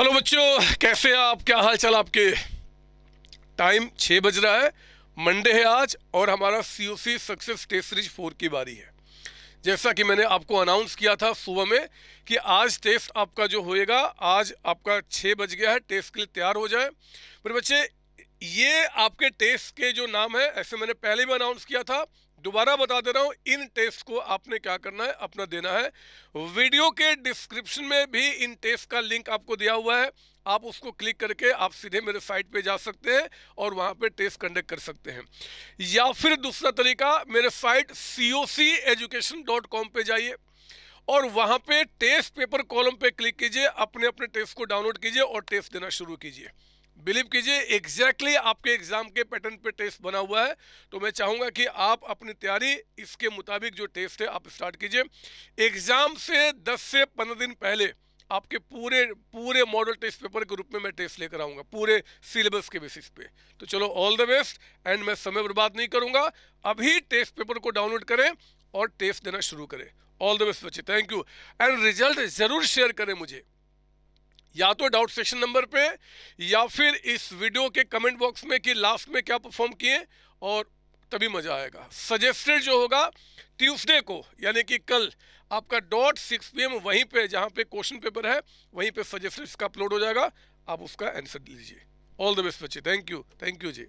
hello बच्चों कैसे आप क्या हाल चाल आपके टाइम छः बज रहा है मंडे है आज और हमारा C O C success test series four की बारी है जैसा कि मैंने आपको अनाउंस किया था सुबह में कि आज टेस्ट आपका जो होएगा आज आपका छः बज गया है टेस्ट के लिए तैयार हो जाए पर बच्चे ये आपके टेस्ट के जो नाम है ऐसे मैंने पहले भी अनाउंस किया था दोबारा बता दे रहा हूँ इन टेस्ट को आपने क्या करना है अपना देना है वीडियो के डिस्क्रिप्शन में भी इन टेस्ट का लिंक आपको दिया हुआ है आप उसको क्लिक करके आप सीधे मेरे साइट पे जा सकते हैं और वहाँ पे टेस्ट कंडक्ट कर सकते हैं या फिर दूसरा तरीका मेरे site C O C education dot com पर जाइए और वहाँ पे टेस्ट पेपर कॉलम पे क्लिक कीजिए अपने अपने टेस्ट को डाउनलोड कीजिए और टेस्ट देना शुरू कीजिए बिलीव कीजिए एग्जैक्टली exactly आपके एग्जाम के पैटर्न पे टेस्ट बना हुआ है तो मैं चाहूंगा कि आप अपनी तैयारी इसके मुताबिक जो टेस्ट है आप स्टार्ट कीजिए एग्जाम से 10 से 15 दिन पहले आपके पूरे पूरे मॉडल टेस्ट पेपर के रूप में मैं टेस्ट लेकर आऊंगा पूरे सिलेबस के बेसिस पे तो चलो ऑल द बेस्ट एंड मैं समय बर्बाद नहीं करूंगा अभी टेस्ट पेपर को डाउनलोड करें और टेस्ट देना शुरू करें ऑल द बेस्ट बच्चे थैंक यू एंड रिजल्ट ज़रूर शेयर करें मुझे या तो डाउट सेक्शन नंबर पे या फिर इस वीडियो के कमेंट बॉक्स में कि लास्ट में क्या परफॉर्म किए और तभी मज़ा आएगा सजेस्टेड जो होगा ट्यूसडे को यानी कि कल आपका डॉट सिक्स पी एम वहीं पे जहाँ पे क्वेश्चन पेपर है वहीं पे सजेस्टेड इसका अपलोड हो जाएगा आप उसका आंसर लीजिए ऑल द बेस्ट बच्चे thank you thank you ji